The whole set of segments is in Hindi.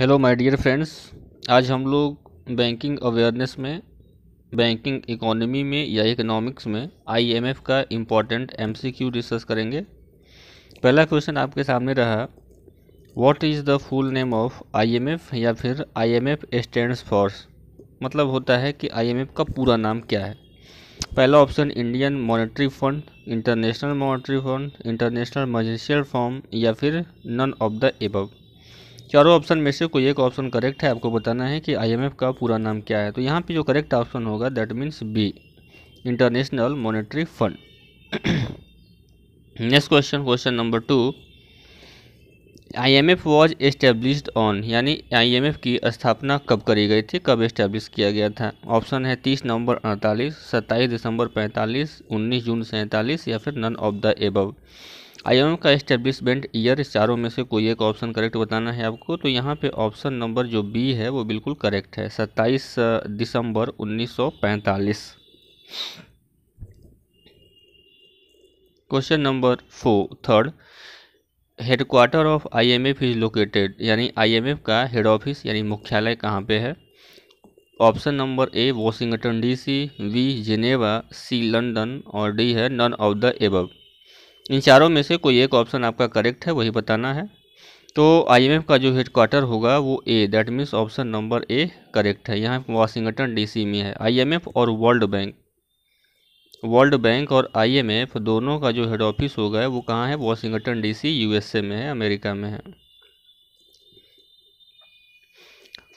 हेलो माय डियर फ्रेंड्स आज हम लोग बैंकिंग अवेयरनेस में बैंकिंग इकोनॉमी में या इकोनॉमिक्स में आईएमएफ का इम्पॉर्टेंट एमसीक्यू डिस्कस करेंगे पहला क्वेश्चन आपके सामने रहा what is the full name of IMF या फिर आईएमएफ स्टैंड्स फॉर मतलब होता है कि आईएमएफ का पूरा नाम क्या है पहला option Indian monetary fund international monetary fund international मजिशियल फॉर्म या फिर नन ऑफ द एबव चारों ऑप्शन में से कोई एक ऑप्शन करेक्ट है आपको बताना है कि आईएमएफ का पूरा नाम क्या है तो यहाँ पे जो करेक्ट ऑप्शन होगा that means B international monetary fund next question question number two IMF was established on यानी आईएमएफ की स्थापना कब करी गई थी कब एस्टेब्लिश किया गया था ऑप्शन है तीस नवंबर अड़तालीस सत्ताईस दिसंबर पैंतालीस उन्नीस जून सैंतालीस या फिर none of the above IMM का इस्टेब्लिशमेंट ईयर चारों में से कोई एक ऑप्शन करेक्ट बताना है आपको तो यहाँ पे ऑप्शन नंबर जो बी है वो बिल्कुल करेक्ट है 27 दिसंबर 1945 question number four third headquarter of IMF is located यानी आईएमएफ का हेड ऑफिस यानी मुख्यालय कहाँ पे है option number A Washington C B Geneva C London और डी है नन ऑफ द एबव इन चारों में से कोई एक ऑप्शन आपका करेक्ट है वही बताना है तो आईएमएफ का जो हेडक्वार्टर होगा वो A that means option number A correct है यहाँ वाशिंगटन डीसी में है आईएमएफ और वर्ल्ड बैंक वर्ल्ड बैंक और आईएमएफ दोनों का जो हेड ऑफिस होगा वो कहाँ है वाशिंगटन डीसी यूएसए में है अमेरिका में है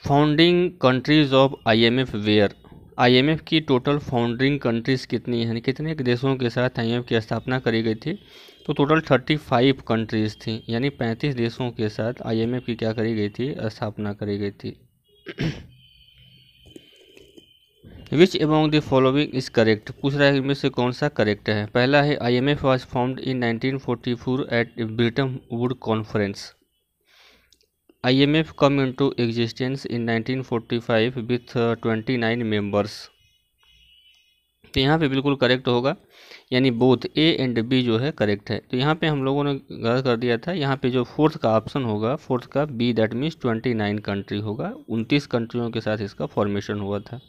founding countries of I M where IMF की टोटल फाउंडरिंग कंट्रीज़ कितनी हैं कितने देशों के साथ आईएमएफ की स्थापना करी गई थी तो टोटल थर्टी फाइव कंट्रीज़ थी यानी पैंतीस देशों के साथ आईएमएफ की क्या करी गई थी स्थापना करी गई थी which among the following is correct पूछ रहा है इनमें से कौन सा करेक्ट है पहला है I M F was found in four eight Bretton Woods conference IMF in into existence in 1945 with 29 uh, members तो यहाँ पे बिल्कुल करेक्ट होगा यानी बोथ ए एंड बी जो है करेक्ट है तो यहाँ पे हम लोगों ने गलत कर दिया था यहाँ पे जो फोर्थ का ऑप्शन होगा फोर्थ का बी दैट मीन्स 29 कंट्री होगा 29 कंट्रियों के साथ इसका फॉर्मेशन हुआ था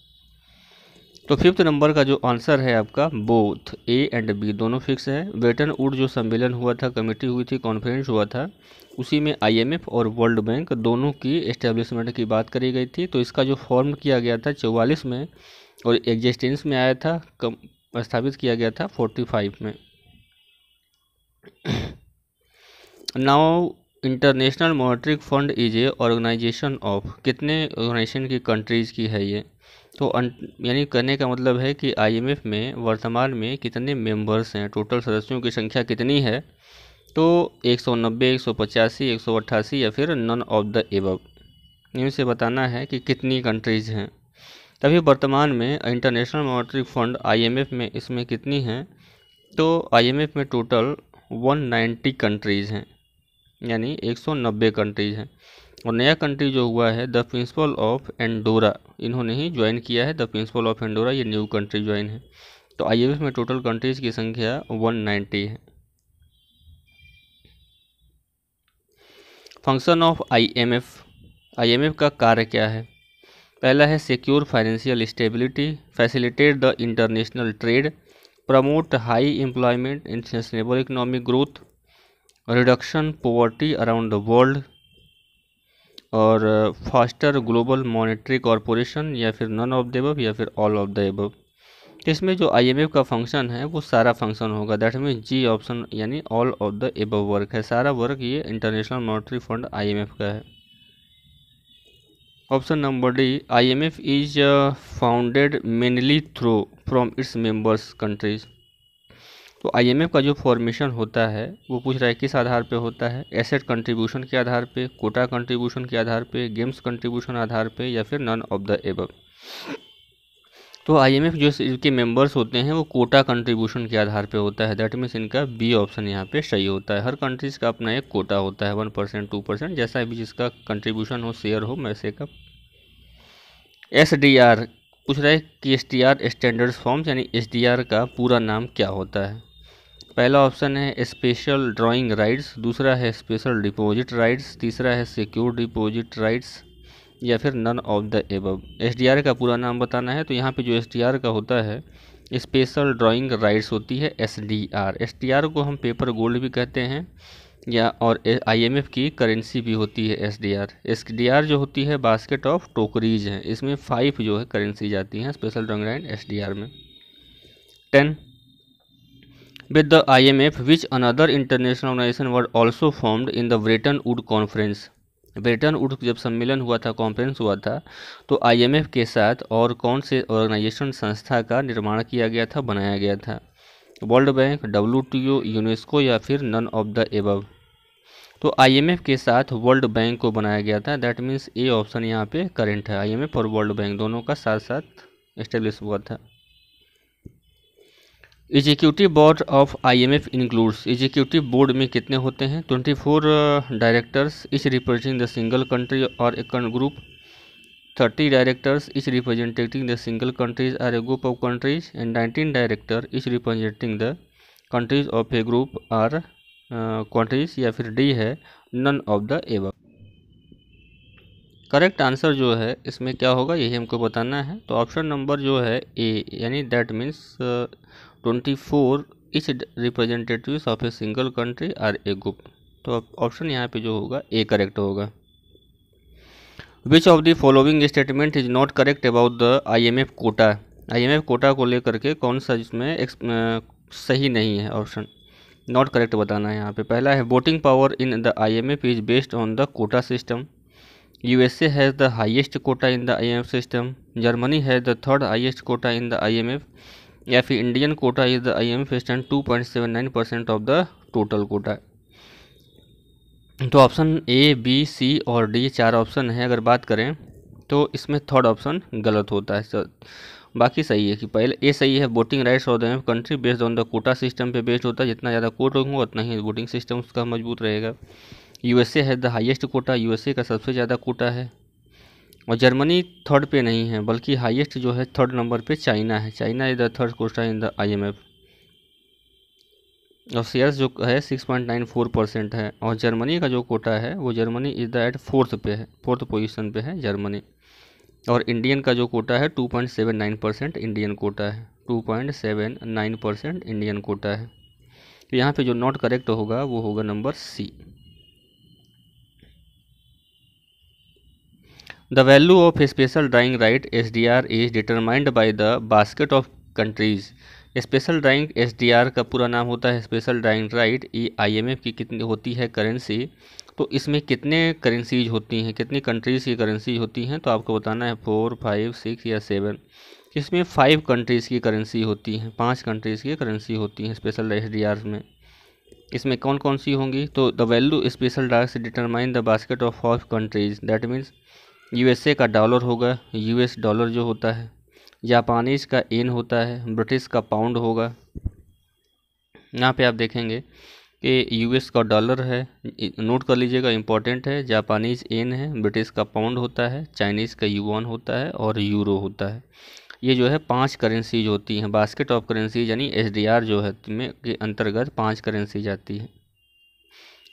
तो फिफ्थ नंबर का जो आंसर है आपका बोथ ए एंड बी दोनों फिक्स है वेटन वुड जो सम्मेलन हुआ था कमेटी हुई थी कॉन्फ्रेंस हुआ था उसी में आईएमएफ और वर्ल्ड बैंक दोनों की एस्टेब्लिशमेंट की बात करी गई थी तो इसका जो फॉर्म किया गया था चौवालीस में और एग्जिस्टेंस में आया था कम स्थापित किया गया था फोर्टी फाइव में now international monitoring fund is a organisation of कितने ऑर्गेनाइजेशन की कंट्रीज़ की है ये तो यानी कहने का मतलब है कि आईएमएफ में वर्तमान में कितने मेंबर्स हैं टोटल सदस्यों की संख्या कितनी है तो 190, 185, 188 या फिर नन ऑफ द एब इनसे बताना है कि कितनी कंट्रीज़ हैं तभी वर्तमान में इंटरनेशनल मॉनिटरी फंड आईएमएफ में इसमें कितनी हैं तो आईएमएफ में टोटल 190 कंट्रीज़ हैं यानी 190 कंट्रीज़ हैं और नया कंट्री जो हुआ है द प्रिंसिपल ऑफ एंडोरा इन्होंने ही ज्वाइन किया है द प्रिंसिपल ऑफ एंडोरा ये न्यू कंट्री ज्वाइन है तो आई में टोटल कंट्रीज़ की संख्या 190 है फंक्शन ऑफ आईएमएफ आईएमएफ का कार्य क्या है पहला है secure financial stability facilitate the international trade promote high employment in sustainable economic growth reduction poverty around the world और फास्टर ग्लोबल मॉनेटरी कॉरपोरेशन या फिर नन ऑफ द एबव या फिर ऑल ऑफ द एबव इसमें जो आईएमएफ का फंक्शन है वो सारा फंक्शन होगा दैट मीन जी ऑप्शन यानी all of the above work है सारा वर्क ये इंटरनेशनल मॉनेटरी फंड आईएमएफ का है option number D IMF is founded mainly through from its members countries तो आईएमएफ का जो फॉर्मेशन होता है वो पूछ रहा है किस आधार पे होता है एसेट कंट्रीब्यूशन के आधार पे कोटा कंट्रीब्यूशन के आधार पे गेम्स कंट्रीब्यूशन आधार पे या फिर नन ऑफ द एब तो आईएमएफ जो इसके मेंबर्स होते हैं वो कोटा कंट्रीब्यूशन के आधार पे होता है दैट मीन्स इनका बी ऑप्शन यहाँ पे सही होता है हर कंट्रीज़ का अपना एक कोटा होता है वन परसेंट टू परसेंट जैसा भी जिसका कंट्रीब्यूशन हो शेयर हो वैसे का एस डी आर पूछ रहा है कि S T R standard forms यानी एस डी आर का पूरा नाम क्या होता है पहला ऑप्शन है स्पेशल ड्राइंग राइट्स दूसरा है स्पेशल डिपॉजिट राइट्स तीसरा है सिक्योर डिपॉजिट राइट्स या फिर none of the above S का पूरा नाम बताना है तो यहाँ पे जो एस का होता है स्पेशल ड्राइंग राइट्स होती है S D R S D R को हम पेपर गोल्ड भी कहते हैं या और आईएमएफ की करेंसी भी होती है S D R S D R जो होती है बास्केट ऑफ टोकरीज हैं इसमें फाइव जो है करेंसी जाती हैं special drawing right S D R में ten with the IMF which another international organization were also formed in the Bretton Woods conference Bretton Woods जब सम्मेलन हुआ था कॉन्फ्रेंस हुआ था तो आईएमएफ के साथ और कौन से ऑर्गेनाइजेशन संस्था का निर्माण किया गया था बनाया गया था world bank W T O UNESCO या फिर नन ऑफ द एबव तो आईएमएफ के साथ वर्ल्ड बैंक को बनाया गया था दैट मीन्स ए ऑप्शन यहाँ पे करेंट है आईएमएफ और वर्ल्ड बैंक दोनों का साथ साथ इस्टेब्लिश हुआ था executive board of IMF includes executive board में कितने होते हैं twenty four directors is representing the single country और एक group thirty directors is representing the single countries or a group of countries and nineteen director is representing the countries of a group or countries या फिर डी है none of the above correct answer जो है इसमें क्या होगा यही हमको बताना है तो ऑप्शन नंबर जो है ए यानी that means 24 each representatives of a single country or a group तो ऑप्शन यहाँ पे जो होगा ए करेक्ट होगा which of the following statement is not correct about the IMF quota IMF quota को लेकर के कौन सा इसमें सही नहीं है ऑप्शन नॉट करेक्ट बताना है यहाँ पे पहला है voting power in the IMF is based on the quota system USA has the highest quota in the IMF system Germany has the third highest quota in the IMF या फिर Indian quota is the I M first and two point seven nine percent of the total quota तो ऑप्शन ए बी सी और डी चार ऑप्शन है अगर बात करें तो इसमें थर्ड ऑप्शन गलत होता है सर बाकी सही है कि पहले ए सही है voting rights of the country based on the quota system पे बेस्ड होता है जितना ज़्यादा कोट होगा उतना ही वोटिंग सिस्टम उसका मजबूत रहेगा यूएसए है द हाईएस्ट कोटा यूएसए का सबसे ज़्यादा कोटा है और जर्मनी थर्ड पे नहीं है बल्कि हाईएस्ट जो है थर्ड नंबर पे चाइना है China is the third quota in the IMF और शेयर्स जो है six point nine four percent है और जर्मनी का जो कोटा है वो Germany is the at fourth पे है फोर्थ पोजीशन पे है जर्मनी और इंडियन का जो कोटा है two point seven nine percent Indian quota है two point seven nine percent Indian quota है यहाँ पे जो नॉट करेक्ट होगा वो होगा number C the value of special drawing right S D R is determined by the basket of countries special drawing S D R का पूरा नाम होता है स्पेशल ड्राइंग राइट ई आई एम एफ की कितनी होती है करेंसी तो इसमें कितने करेंसीज होती हैं कितनी कंट्रीज़ की करेंसी होती हैं तो आपको बताना है फोर फाइव सिक्स या सेवन इसमें फाइव कंट्रीज़ की करेंसी होती हैं पांच कंट्रीज़ की करेंसी होती हैं स्पेशल एस डी आर में इसमें कौन कौन सी होंगी तो द वैल्यू स्पेशल डार्क से determine the basket of five countries that means USA का डॉलर होगा यूएस डॉलर जो होता है जापानीज़ का एन होता है ब्रिटिश का पाउंड होगा यहाँ पे आप देखेंगे कि यूएस का डॉलर है नोट कर लीजिएगा इम्पॉर्टेंट है जापानीज़ एन है ब्रिटिश का पाउंड होता है चाइनीज़ का यूआन होता है और यूरो होता है ये जो है पांच करेंसीज होती हैं बास्केट ऑफ करेंसीज यानी एस जो है में के अंतर्गत पाँच करेंसी जाती है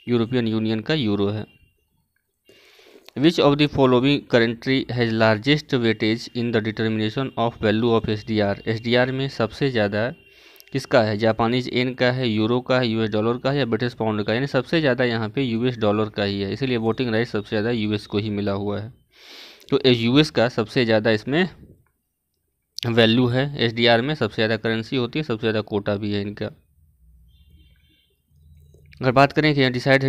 यूरोपियन यूनियन का यूरो है which of the following currency has largest weightage in the determination of value of S D में सबसे ज़्यादा किसका है जापानीज एन का है यूरो का है यूएस डॉलर का है या ब्रिटिश पाउंड का है यानी सबसे ज़्यादा यहाँ पे यूएस डॉलर का ही है इसीलिए वोटिंग राइट सबसे ज़्यादा यूएस को ही मिला हुआ है तो यूएस का सबसे ज़्यादा इसमें वैल्यू है एसडीआर में सबसे ज़्यादा करेंसी होती है सबसे ज़्यादा कोटा भी है इनका अगर बात करें कि decide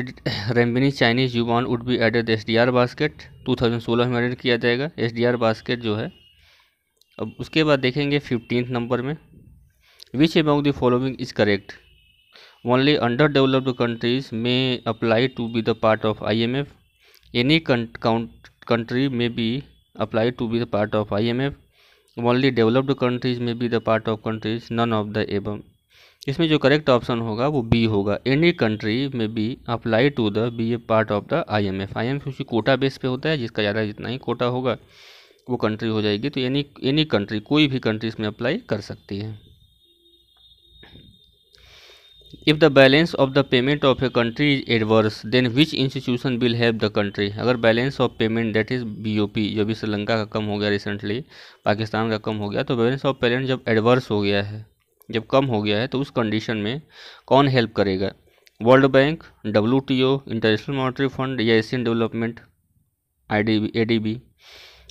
renminbi Chinese yuan would be added S D R basket two thousand सोलह में एडेड किया जाएगा एस डी आर बास्केट जो है अब उसके बाद देखेंगे फिफ्टीन नंबर में which among the following is correct only under developed countries में apply to be the part of I M F any country में be apply to be the part of I M F only developed countries में be the part of countries none of the above इसमें जो करेक्ट ऑप्शन होगा वो बी होगा एनी कंट्री में be apply to the be a part of the I M F I M F उसी कोटा बेस पे होता है जिसका ज़्यादा जितना ही कोटा होगा वो कंट्री हो जाएगी तो एनी एनी कंट्री कोई भी कंट्री इसमें अप्लाई कर सकती है if the balance of the payment of a country is adverse then which institution will help the country अगर balance of payment that is B O P जो भी श्रीलंका का कम हो गया रिसेंटली पाकिस्तान का कम हो गया तो बैलेंस ऑफ पेमेंट जब एडवर्स हो गया है जब कम हो गया है तो उस कंडीशन में कौन हेल्प करेगा world bank W T O international monetary fund या Asian development I D A D B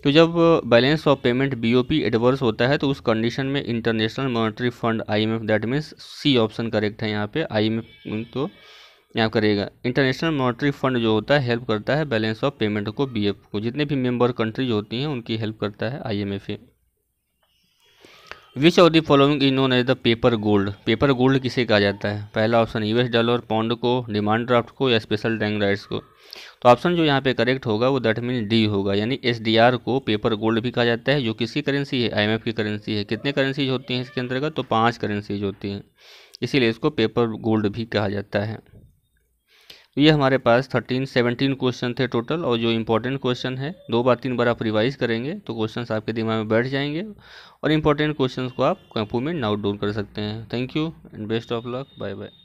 तो जब balance of payment B O P adverse होता है तो उस कंडीशन में international monetary fund I M F that means C option correct है यहाँ पे आई एम एफ तो यहाँ करेगा इंटरनेशनल मॉनिटरी फंड जो होता है हेल्प करता है बैलेंस ऑफ पेमेंट को बी एफ को जितने भी मेम्बर कंट्रीज होती हैं उनकी हेल्प करता है I M F which of the following in known as the paper gold paper gold किसे कहा जाता है पहला ऑप्शन यूएस डॉलर पाउंड को डिमांड ड्राफ्ट को या स्पेशल डैंग राइट्स को तो ऑप्शन जो यहाँ पे करेक्ट होगा वो दैट मीन डी होगा यानी एस को पेपर गोल्ड भी कहा जाता है जो किसकी करेंसी है एफ़ की करेंसी है कितने करेंसीज होती हैं इसके अंतर्गत तो पाँच करेंसीज होती हैं इसीलिए इसको पेपर गोल्ड भी कहा जाता है तो ये हमारे पास थर्टीन सेवनटीन क्वेश्चन थे टोटल और जो इंपॉर्टेंट क्वेश्चन है दो बार तीन बार आप रिवाइज करेंगे तो क्वेश्चन आपके दिमाग में बैठ जाएंगे और इम्पोर्टेंट क्वेश्चन को आप में नाउट डाउन कर सकते हैं thank you and best of luck bye bye